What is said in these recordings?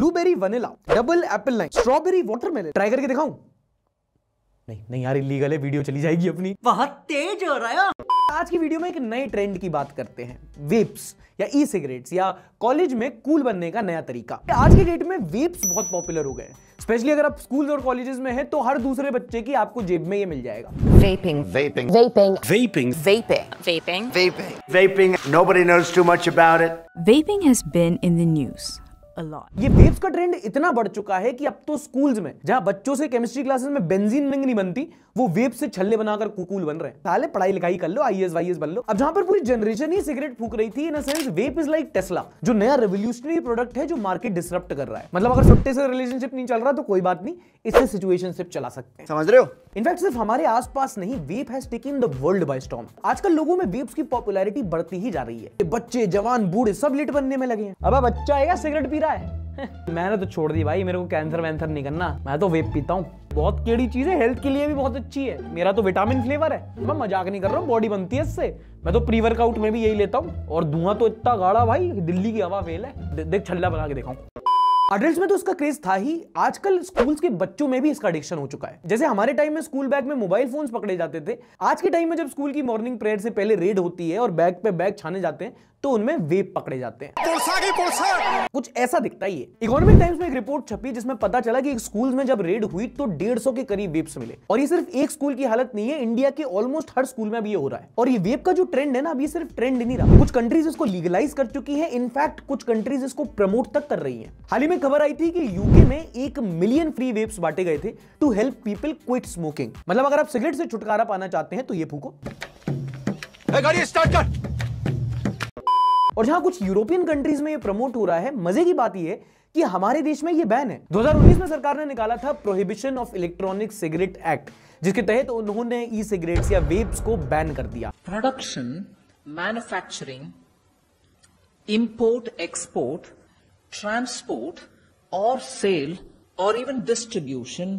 Blueberry vanilla double apple lime strawberry मेले try करके दिखाऊं नहीं नहीं यार इलीगल है वीडियो चली जाएगी अपनी बहुत तेज हो रहा है आज की वीडियो में एक नए ट्रेंड की बात करते हैं वेप्स या ई सिगरेट्स या कॉलेज में कूल बनने का नया तरीका आज के डेट में वेप्स बहुत पॉपुलर हो गए स्पेशली अगर आप स्कूल और कॉलेजेस में हैं तो हर दूसरे बच्चे की आपको जेब में ये मिल जाएगा vaping vaping vaping vaping vaping vaping vaping vaping nobody knows too much about it vaping has been in the news ये वेव्स का ट्रेंड इतना बढ़ चुका है कि अब तो स्कूल्स में जहां बच्चों से केमिस्ट्री क्लासेस में बेंजीन रिंग नहीं बनती वो वेव से छल्ले बनाकर कुकूल बन रहे हैं साले पढ़ाई लिखाई कर लो आईएएस वाईएएस बन लो अब जहां पर पूरी जनरेशन ही सिगरेट फूक रही थी in a sense vape is like Tesla जो नया रेवोल्यूशनरी प्रोडक्ट है जो मार्केट डिसरप्ट कर रहा है मतलब अगर सुट्टे से रिलेशनशिप नहीं चल रहा तो कोई बात नहीं इससे सिचुएशनशिप चला सकते हैं समझ रहे हो इनफैक्ट सिर्फ हमारे आसपास नहीं vape has taken the world by storm आजकल लोगों में वेप्स की पॉपुलैरिटी बढ़ती ही जा रही है बच्चे जवान बूढ़े सब लिट बनने में लगे हैं अब बच्चा आएगा सिगरेट पी पी रहा है मैंने तो छोड़ दी भाई मेरे को कैंसर वैंसर नहीं करना मैं तो वेप पीता हूँ बहुत केड़ी चीज है हेल्थ के लिए भी बहुत अच्छी है मेरा तो विटामिन फ्लेवर है मैं मजाक नहीं कर रहा हूँ बॉडी बनती है इससे मैं तो प्री वर्कआउट में भी यही लेता हूँ और धुआं तो इतना गाढ़ा भाई दिल्ली की हवा फेल है देख छल्ला बना के दिखाऊँ अडल्ट में तो इसका क्रेज था ही आजकल स्कूल्स के बच्चों में भी इसका एडिक्शन हो चुका है जैसे हमारे टाइम में स्कूल बैग में मोबाइल फोन्स पकड़े जाते थे आज के टाइम में जब स्कूल की मॉर्निंग प्रेयर से पहले रेड होती है और बैग पे बैग छाने जाते हैं तो उनमें वेब पकड़े जाते हैं पोर्सा की पोर्सा। कुछ ऐसा दिखता ही है इकोनॉमिक टाइम्स में एक रिपोर्ट छपी जिसमें पता चला कि स्कूल में जब रेड हुई तो डेढ़ सौ के करीब वेब्स मिले और ये सिर्फ एक स्कूल की हालत नहीं है इंडिया के ऑलमोस्ट हर स्कूल में अब ये हो रहा है और ये वेब का जो ट्रेंड है ना अभी सिर्फ ट्रेंड नहीं रहा कुछ कंट्रीज इसको लीगलाइज कर चुकी है इनफैक्ट कुछ कंट्रीज इसको प्रमोट तक कर रही है हाल ही में खबर आई थी कि यूके में एक मिलियन फ्री वेब्स बांटे गए थे to help people quit smoking मतलब अगर आप सिगरेट से छुटकारा पाना चाहते हैं तो ये फूको गाड़ी स्टार्ट कर और जहां कुछ यूरोपियन कंट्रीज में ये प्रमोट हो रहा है मजे की बात यह कि हमारे देश में ये बैन है 2019 में सरकार ने निकाला था prohibition of electronic cigarette act जिसके तहत तो उन्होंने ई सिगरेट्स या वेप्स को बैन कर दिया production manufacturing import export transport और सेल और even distribution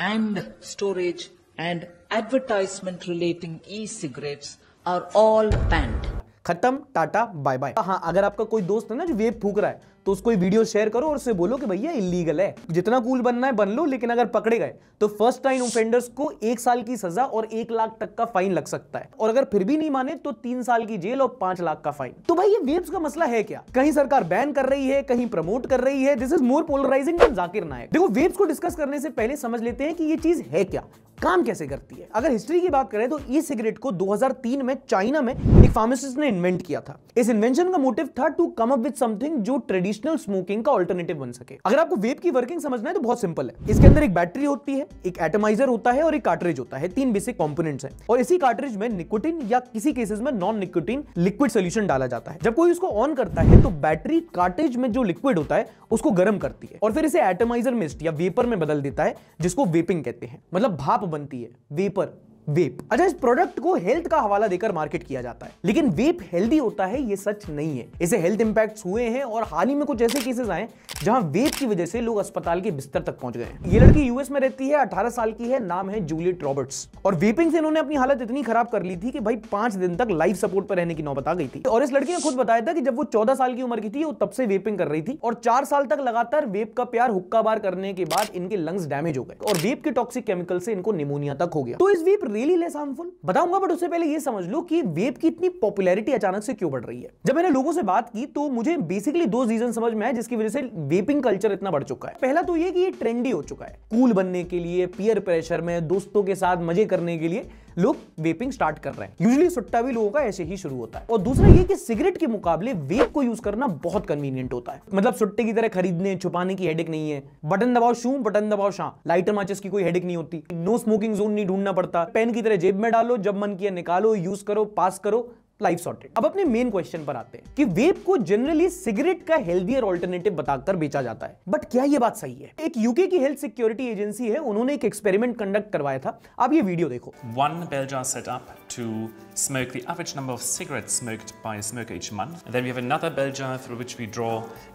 and storage and advertisement relating e cigarettes are all banned खत्म टाटा बाय बाय हाँ अगर आपका कोई दोस्त है ना जो वेब फूक रहा है तो उसको वीडियो शेयर करो और उसे बोलो कि भैया इलीगल है जितना कूल बनना है बन लो लेकिन अगर पकड़े गए तो फर्स्ट टाइम ऑफेंडर्स को एक साल की सजा और एक लाख तक का फाइन लग सकता है और अगर फिर भी नहीं माने तो तीन साल की जेल और पांच लाख का फाइन तो भाई ये वेब्स का मसला है क्या कहीं सरकार बैन कर रही है कहीं प्रमोट कर रही है this is more polarising than Zakir Naik देखो वेब्स को डिस्कस करने से पहले समझ लेते हैं कि ये चीज है क्या काम कैसे करती है अगर हिस्ट्री की बात करें तो ई सिगरेट को दो में चाइना में एक फार्मासिस्ट ने इन्वेंट किया था इस इन्वेंशन का मोटिव था to come up with something जो ट्रेडिशनल स्मोकिंग का ऑल्टरनेटिव बन सके अगर आपको वेप की वर्किंग समझना है तो बहुत सिंपल है इसके अंदर एक बैटरी होती है एक एटमाइजर होता है और एक कार्टरेज होता है तीन बेसिक कॉम्पोनेट है और इसी कार्टरेज में निकोटिन या किसी केसेज में नॉन निकोटिन लिक्विड सोल्यूशन डाला जाता है जब कोई उसको ऑन करता है तो बैटरी कार्टेज में जो लिक्विड होता है उसको गर्म करती है और फिर इसे एटमाइजर मिस्ट या वेपर में बदल देता है जिसको वेपिंग कहते हैं मतलब भाप बनती है वेपर वेप अच्छा इस प्रोडक्ट को हेल्थ का हवाला देकर मार्केट किया जाता है लेकिन वेप हेल्दी होता है ये सच नहीं है इसे हेल्थ इंपैक्ट्स हुए हैं और हाल ही में कुछ ऐसे केसेस आए जहां वेप की वजह से लोग अस्पताल के बिस्तर तक पहुंच गए ये लड़की यूएस में रहती है 18 साल की है नाम है जूलियट रॉबर्ट्स और वेपिंग से इन्होंने अपनी हालत इतनी खराब कर ली थी कि भाई पांच दिन तक लाइफ सपोर्ट पर रहने की नौबत आ गई थी और इस लड़की ने खुद बताया था कि जब वो चौदह साल की उम्र की थी वो तब से वेपिंग कर रही थी और चार साल तक लगातार वेप का प्यार हुक्का बार करने के बाद इनके लंग्स डैमेज हो गए और वेप के टॉक्सिक केमिकल से इनको निमोनिया तक हो गया तो is vape really less harmful बताऊंगा बट उससे पहले ये समझ लो कि वेप की इतनी पॉपुलैरिटी अचानक से क्यों बढ़ रही है जब मैंने लोगों से बात की तो मुझे बेसिकली दो रीजन समझ में आए जिसकी वजह से वेपिंग कल्चर इतना बढ़ चुका है पहला तो ये कि ये ट्रेंडी हो चुका है कूल बनने के लिए पियर प्रेशर में दोस्तों के साथ मजे करने के लिए लोग वेपिंग स्टार्ट कर रहे हैं यूजली सुट्टा भी लोगों का ऐसे ही शुरू होता है और दूसरा ये कि सिगरेट के मुकाबले वेप को यूज करना बहुत कन्वीनियंट होता है मतलब सुट्टे की तरह खरीदने छुपाने की हेडेक नहीं है बटन दबाओ शू बटन दबाओ शाह लाइटर माचिस की कोई हेडेक नहीं होती नो स्मोकिंग जोन नहीं ढूंढना पड़ता पेन की तरह जेब में डालो जब मन किया निकालो यूज करो पास करो लाइफ सॉर्टेड अब अपने मेन क्वेश्चन पर आते हैं कि वेप को जनरली सिगरेट का हेल्थियर ऑल्टरनेटिव बताकर बेचा जाता है बट क्या यह बात सही है एक यूके की हेल्थ सिक्योरिटी एजेंसी है उन्होंने एक एक्सपेरिमेंट कंडक्ट करवाया था आप ये वीडियो देखो one Belgian set to smoke the average number of cigarettes smoked by a smoker each month. And then we have another bell jar through which we draw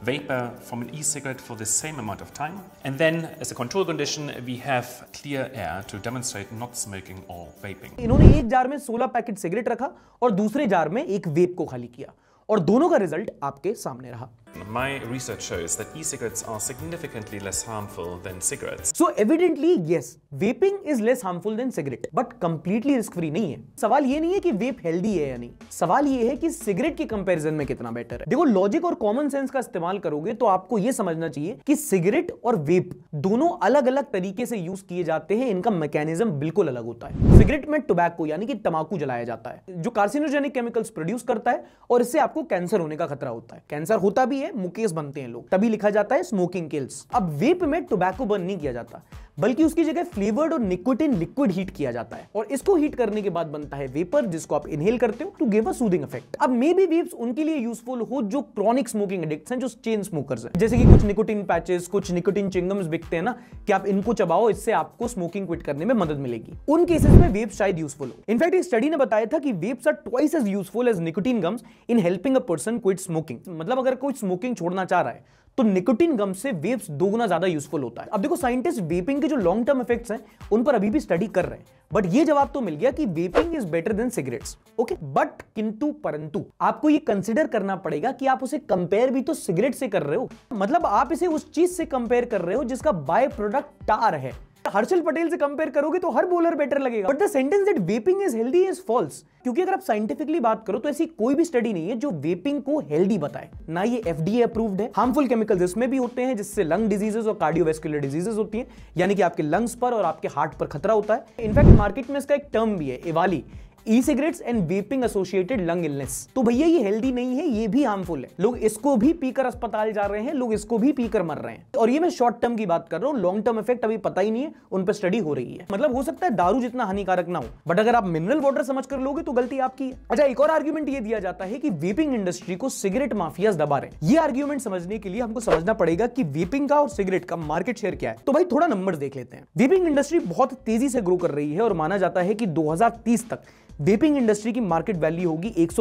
vapor from an e-cigarette for the same amount of time. And then as a control condition, we have clear air to demonstrate not smoking or vaping. इन्होंने एक jar में 16 packet cigarette रखा और दूसरे jar में एक वेप को खाली किया और दोनों का रिजल्ट आपके सामने रहा My research shows that e-cigarettes are significantly less harmful than cigarettes. So evidently yes, vaping is less harmful than cigarette, but completely risk free नहीं है सवाल ये नहीं है कि vape healthy है या नहीं सवाल ये है कि cigarette की comparison में कितना better है देखो logic और common sense का इस्तेमाल करोगे तो आपको ये समझना चाहिए कि cigarette और vape दोनों अलग अलग तरीके से use किए जाते हैं इनका mechanism बिल्कुल अलग होता है Cigarette में tobacco यानी कि तमाकू जलाया जाता है जो carcinogenic chemicals produce करता है और इससे आपको कैंसर होने का खतरा होता है कैंसर होता भी है मुकेश बनते हैं लोग तभी लिखा जाता है स्मोकिंग किल्स अब वेप में टोबैको बर्न नहीं किया जाता बल्कि उसकी जगह फ्लेवर्ड और निकोटिन लिक्विड हीट किया जाता है और इसको हीट करने के बाद बनता है वेपर जिसको आप इनहेल करते हो to give a soothing effect अब मे बी वेप्स उनके लिए यूजफुल हो जो क्रॉनिक स्मोकिंग एडिक्ट्स हैं जो चेन स्मोकर्स हैं जैसे कि कुछ निकोटिन पैचेस कुछ निकोटिन चिंगम्स बिकते हैं ना कि आप इनको चबाओ इससे आपको स्मोकिंग क्विट करने में मदद मिलेगी उन केसेस में वेप शायद यूजफुल हो इनफैक्ट एक स्टडी ने बताया था कि vapes are twice as useful as nicotine gums in helping a person quit smoking मतलब अगर कोई स्मोकिंग छोड़ना चाह रहा है तो निकोटीन गम से वेप्स दोगुना ज्यादा यूजफुल होता है अब देखो साइंटिस्ट वेपिंग के जो लॉन्ग टर्म इफेक्ट्स हैं उन पर अभी भी स्टडी कर रहे हैं बट ये जवाब तो मिल गया कि vaping is better than cigarettes okay but किंतु परंतु आपको ये कंसिडर करना पड़ेगा कि आप उसे कंपेयर भी तो सिगरेट से कर रहे हो मतलब आप इसे उस चीज से कंपेयर कर रहे हो जिसका बाय प्रोडक्ट टार है हर्षल पटेल से कंपेयर करोगे तो हर बॉलर बेटर लगेगा but the sentence that vaping is healthy is false क्योंकि अगर आप साइंटिफिकली बात करो तो ऐसी कोई भी स्टडी नहीं है जो वेपिंग को हेल्दी बताए ना ये एफडीए अप्रूव्ड है हार्मफुल केमिकल्स इसमें भी होते हैं जिससे लंग डिजीजेस और कार्डियोवेस्कुलर डिजीजेस होती हैं यानी कि आपके लंग्स पर और आपके हार्ट पर खतरा होता है इनफैक्ट मार्केट में इसका एक टर्म भी है EVALI e cigarettes and vaping associated lung illness तो भैया ये हेल्दी नहीं है ये भी हार्मफुल है लोग इसको भी पीकर अस्पताल जा रहे हैं लोग इसको भी पीकर मर रहे हैं और ये मैं शॉर्ट टर्म की बात कर रहा हूँ लॉन्ग टर्म इफेक्ट अभी पता ही नहीं है उन पर स्टडी हो रही है मतलब हो सकता है दारू जितना हानिकारक ना हो बट अगर आप मिनरल वाटर समझ कर लोगे तो गलती आपकी है अच्छा एक और आर्ग्यूमेंट ये दिया जाता है कि वेपिंग इंडस्ट्री को सिगरेट माफियाज दबा रहे हैं ये आर्ग्यूमेंट समझने के लिए हमको समझना पड़ेगा कि वेपिंग का और सिगरेट का मार्केट शेयर क्या है तो भाई थोड़ा नंबर देख लेते हैं वेपिंग इंडस्ट्री बहुत तेजी से ग्रो कर रही है और माना जाता है कि 2030 तक वेपिंग इंडस्ट्री की मार्केट वैल्यू होगी एक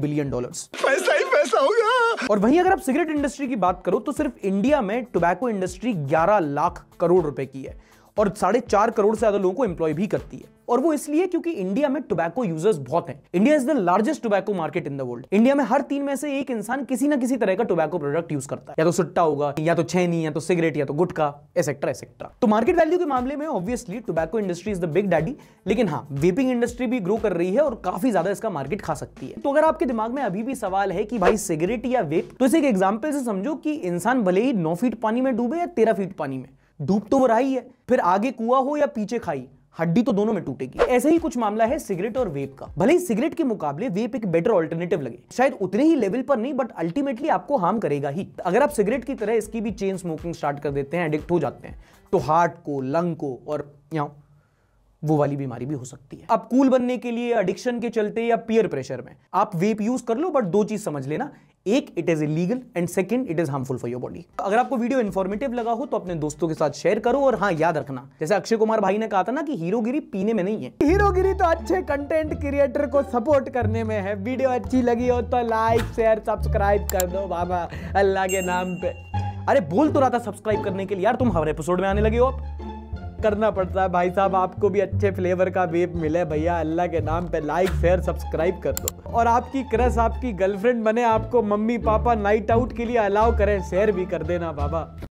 बिलियन डॉलर पैसा ही पैसा होगा और वहीं अगर आप सिगरेट इंडस्ट्री की बात करो तो सिर्फ इंडिया में टोबैको इंडस्ट्री 11 लाख करोड़ रुपए की है और साढ़े चार करोड़ से ज्यादा लोगों को एम्प्लॉय भी करती है और वो इसलिए क्योंकि इंडिया में टोबैको यूजर्स बहुत हैं India is the largest tobacco market in the world India में हर तीन में से एक इंसान किसी ना किसी तरह का टोबैको प्रोडक्ट यूज करता है या तो सुट्टा होगा या तो छैनी या तो सिगरेट या तो गुटका एसेट्रा एसेट्रा तो मार्केट वैल्यू के मामले में obviously tobacco industry is the big daddy लेकिन हाँ वेपिंग इंडस्ट्री भी ग्रो कर रही है और काफी ज्यादा इसका मार्केट खा सकती है तो अगर आपके दिमाग में अभी भी सवाल है कि भाई सिगरेट या वेप तो इसे एक एग्जाम्पल से समझो कि इंसान भले ही नौ फीट पानी में डूबे या तेरह फीट पानी में डूब तो वो रहा है फिर आगे कुआ हो या पीछे खाई हड्डी तो दोनों में टूटेगी ऐसा ही कुछ मामला है सिगरेट और वेप का भले ही सिगरेट के मुकाबले वेप एक बेटर ऑल्टरनेटिव लगे शायद उतने ही लेवल पर नहीं बट अल्टीमेटली आपको हार्म करेगा ही अगर आप सिगरेट की तरह इसकी भी चेन स्मोकिंग स्टार्ट कर देते हैं एडिक्ट हो जाते हैं तो हार्ट को लंग को और यहाँ वो वाली बीमारी भी हो सकती है अब कूल बनने के लिए एडिक्शन के चलते या पियर प्रेशर में आप वेप यूज कर लो बट दो चीज समझ लेना एक it is illegal and second it is harmful for your body अगर आपको वीडियो इन्फॉर्मेटिव लगा हो तो अपने दोस्तों के साथ शेयर करो और हाँ याद रखना जैसे अक्षय कुमार भाई ने कहा था ना कि हीरोगिरी पीने में नहीं है हीरोगिरी तो अच्छे कंटेंट क्रिएटर को सपोर्ट करने में है वीडियो अच्छी लगी हो तो लाइक शेयर सब्सक्राइब कर दो बाबा अल्लाह के नाम पे अरे बोल तो रहा था सब्सक्राइब करने के लिए यार तुम हर एपिसोड में आने लगे हो करना पड़ता है भाई साहब आपको भी अच्छे फ्लेवर का वेप मिले भैया अल्लाह के नाम पे लाइक शेयर सब्सक्राइब कर दो और आपकी क्रश आपकी गर्लफ्रेंड बने आपको मम्मी पापा नाइट आउट के लिए अलाउ करें शेयर भी कर देना बाबा